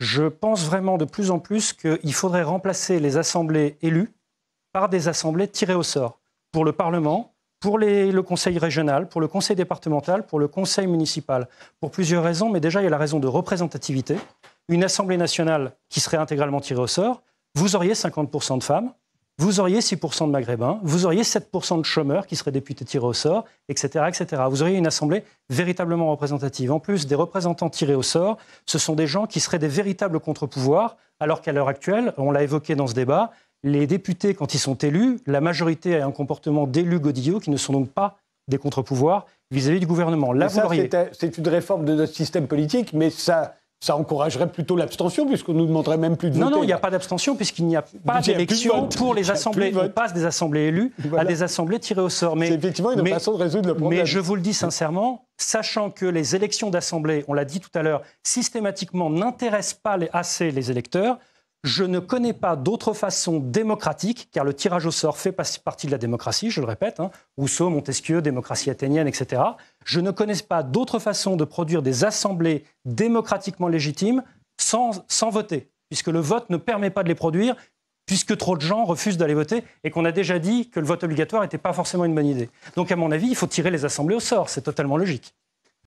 je pense vraiment de plus en plus qu'il faudrait remplacer les assemblées élues par des assemblées tirées au sort pour le Parlement, pour le conseil régional, pour le conseil départemental, pour le conseil municipal, pour plusieurs raisons, mais déjà il y a la raison de représentativité. Une assemblée nationale qui serait intégralement tirée au sort, vous auriez 50% de femmes, vous auriez 6% de Maghrébins, vous auriez 7% de chômeurs qui seraient députés tirés au sort, etc., etc. Vous auriez une assemblée véritablement représentative. En plus, des représentants tirés au sort, ce sont des gens qui seraient des véritables contre-pouvoirs, alors qu'à l'heure actuelle, on l'a évoqué dans ce débat, les députés, quand ils sont élus, la majorité a un comportement d'élus godillots qui ne sont donc pas des contre-pouvoirs vis-à-vis du gouvernement. Là, vous C'est une réforme de notre système politique, mais ça ça encouragerait plutôt l'abstention, puisqu'on nous demanderait même plus de Non, voter. non, il n'y a pas d'abstention, puisqu'il n'y a pas d'élection pour les assemblées. On passe des assemblées élues à des assemblées tirées au sort. C'est effectivement une façon de résoudre le problème. Mais je vous le dis sincèrement, sachant que les élections d'assemblées, on l'a dit tout à l'heure, systématiquement n'intéressent pas assez les électeurs, je ne connais pas d'autre façon démocratique, car le tirage au sort fait partie de la démocratie, je le répète, hein. Rousseau, Montesquieu, démocratie athénienne, etc. Je ne connais pas d'autre façon de produire des assemblées démocratiquement légitimes sans voter, puisque le vote ne permet pas de les produire, puisque trop de gens refusent d'aller voter et qu'on a déjà dit que le vote obligatoire n'était pas forcément une bonne idée. Donc à mon avis, il faut tirer les assemblées au sort, c'est totalement logique.